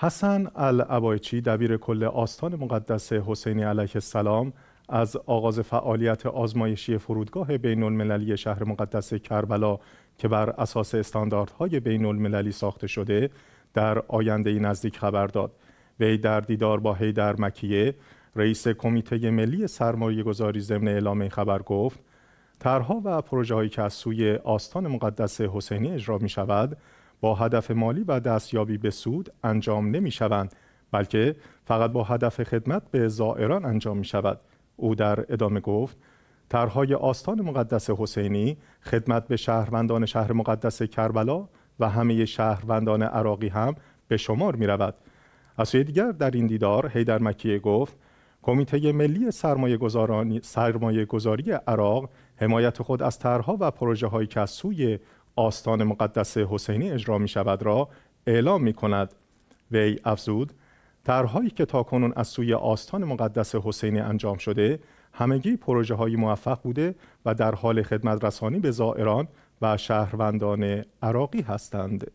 حسن العبایچی دبیر کل آستان مقدس حسینی علیه السلام از آغاز فعالیت آزمایشی فرودگاه بین المللی شهر مقدس کربلا که بر اساس استانداردهای بین المللی ساخته شده در آینده نزدیک خبر داد. وی در دیدار با هیدر مکیه رئیس کمیته ملی سرمایه گذاری ضمن اعلام خبر گفت طرحها و پروژه که از سوی آستان مقدس حسینی اجرا می شود با هدف مالی و دستیابی به سود انجام نمی شوند بلکه فقط با هدف خدمت به زائران انجام می شود او در ادامه گفت طرحهای آستان مقدس حسینی خدمت به شهروندان شهر مقدس کربلا و همه شهروندان عراقی هم به شمار می رود. از سوی دیگر در این دیدار هیدر مکیه گفت کمیته ملی سرمایه, سرمایه گذاری عراق حمایت خود از طرحها و پروژه هایی که از سوی آستان مقدس حسینی اجرا می شود را اعلام می کند وی افزود طرحهایی که تاکنون از سوی آستان مقدس حسینی انجام شده همگی پروژه موفق بوده و در حال خدمت رسانی به زائران و شهروندان عراقی هستند